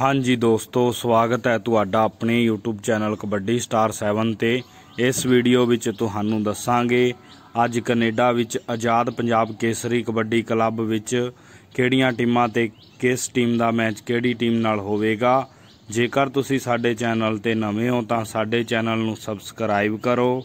ਹਾਂਜੀ ਦੋਸਤੋ ਸਵਾਗਤ ਹੈ ਤੁਹਾਡਾ ਆਪਣੇ YouTube ਚੈਨਲ ਕਬੱਡੀ ਸਟਾਰ 7 ਤੇ ਇਸ ਵੀਡੀਓ ਵਿੱਚ ਤੁਹਾਨੂੰ ਦੱਸਾਂਗੇ ਅੱਜ ਕੈਨੇਡਾ ਵਿੱਚ ਆਜ਼ਾਦ ਪੰਜਾਬ ਕੇਸਰੀ ਕਬੱਡੀ ਕਲੱਬ ਵਿੱਚ ਕਿਹੜੀਆਂ ਟੀਮਾਂ ਤੇ ਕਿਸ ਟੀਮ ਦਾ ਮੈਚ ਕਿਹੜੀ ਟੀਮ ਨਾਲ ਹੋਵੇਗਾ ਜੇਕਰ ਤੁਸੀਂ ਸਾਡੇ ਚੈਨਲ ਤੇ ਨਵੇਂ ਹੋ ਤਾਂ ਸਾਡੇ ਚੈਨਲ ਨੂੰ ਸਬਸਕ੍ਰਾਈਬ ਕਰੋ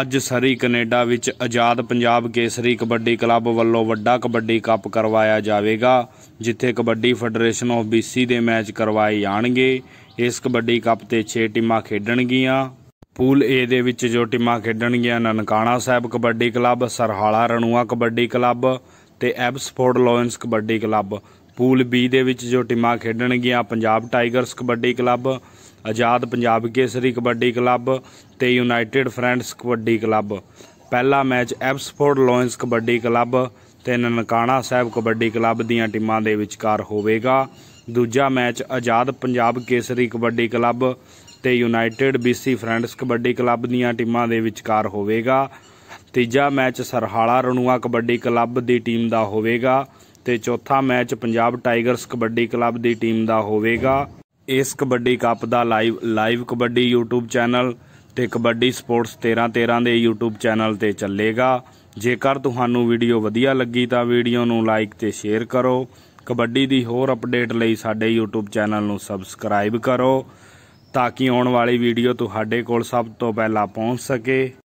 ਅੱਜ ਸਰੀ ਕੈਨੇਡਾ ਵਿੱਚ ਆਜ਼ਾਦ ਪੰਜਾਬ ਕੇਸਰੀ ਕਬੱਡੀ ਕਲੱਬ ਵੱਲੋਂ ਵੱਡਾ ਕਬੱਡੀ ਕੱਪ ਕਰਵਾਇਆ ਜਾਵੇਗਾ ਜਿੱਥੇ ਕਬੱਡੀ ਫੈਡਰੇਸ਼ਨ ਆਫ BC ਦੇ ਮੈਚ ਕਰਵਾਏ ਜਾਣਗੇ ਇਸ ਕਬੱਡੀ ਕੱਪ ਤੇ 6 ਟੀਮਾਂ ਖੇਡਣਗੀਆਂ ਪੂਲ A ਦੇ ਵਿੱਚ ਜੋ ਟੀਮਾਂ ਖੇਡਣਗੀਆਂ ਨਨਕਾਣਾ ਸਾਹਿਬ ਕਬੱਡੀ ਕਲੱਬ ਸਰਹਾਲਾ ਰਣੂਆ ਕਬੱਡੀ ਕਲੱਬ ਤੇ Abbotsford Lions Kabaddi club pool B ਦੇ ਵਿੱਚ ਜੋ ਟੀਮਾਂ ਖੇਡਣਗੀਆਂ Punjab Tigers Kabaddi club Azad Punjab Kesari Kabaddi club ਤੇ ਯੂਨਾਈਟਿਡ ਫਰੈਂਡਸ ਕਬੱਡੀ ਕਲੱਬ ਪਹਿਲਾ match Abbotsford Lions Kabaddi club ਤੇ ਨਨਕਾਣਾ ਸਾਹਿਬ ਕਬੱਡੀ ਕਲੱਬ ਦੀਆਂ ਟੀਮਾਂ ਦੇ ਵਿਚਕਾਰ ਹੋਵੇਗਾ ਦੂਜਾ ਮੈਚ ਆਜ਼ਾਦ ਪੰਜਾਬ ਕੇਸਰੀ ਕਬੱਡੀ ਕਲੱਬ ਤੇ United BC Friends Kabaddi club ਦੀਆਂ ਟੀਮਾਂ ਦੇ ਵਿਚਕਾਰ ਹੋਵੇਗਾ ਤੀਜਾ ਮੈਚ ਸਰਹਾਲਾ ਰਣੂਆ ਕਬੱਡੀ ਕਲੱਬ ਦੀ ਟੀਮ ਦਾ ਹੋਵੇਗਾ ਤੇ ਚੌਥਾ match Punjab Tigers Kabaddi club ਦੀ ਟੀਮ ਦਾ ਹੋਵੇਗਾ ਇਸ ਕਬੱਡੀ ਕੱਪ ਦਾ live live kabaddi YouTube channel ਤੇ ਕਬੱਡੀ ਸਪੋਰਟਸ 13 13 ਦੇ YouTube ਚੈਨਲ ਤੇ ਚੱਲੇਗਾ ਜੇਕਰ ਤੁਹਾਨੂੰ ਵੀਡੀਓ ਵਧੀਆ ਲੱਗੀ ਤਾਂ ਵੀਡੀਓ ਨੂੰ ਲਾਈਕ ਤੇ ਸ਼ੇਅਰ ਕਰੋ ਕਬੱਡੀ ਦੀ ਹੋਰ ਅਪਡੇਟ ਲਈ ਸਾਡੇ YouTube ਚੈਨਲ ਨੂੰ ਸਬਸਕ੍ਰਾਈਬ ਕਰੋ ਤਾਂ ਕਿ ਆਉਣ ਵਾਲੀ ਵੀਡੀਓ ਤੁਹਾਡੇ ਕੋਲ ਸਭ ਤੋਂ ਪਹਿਲਾਂ ਪਹੁੰਚ ਸਕੇ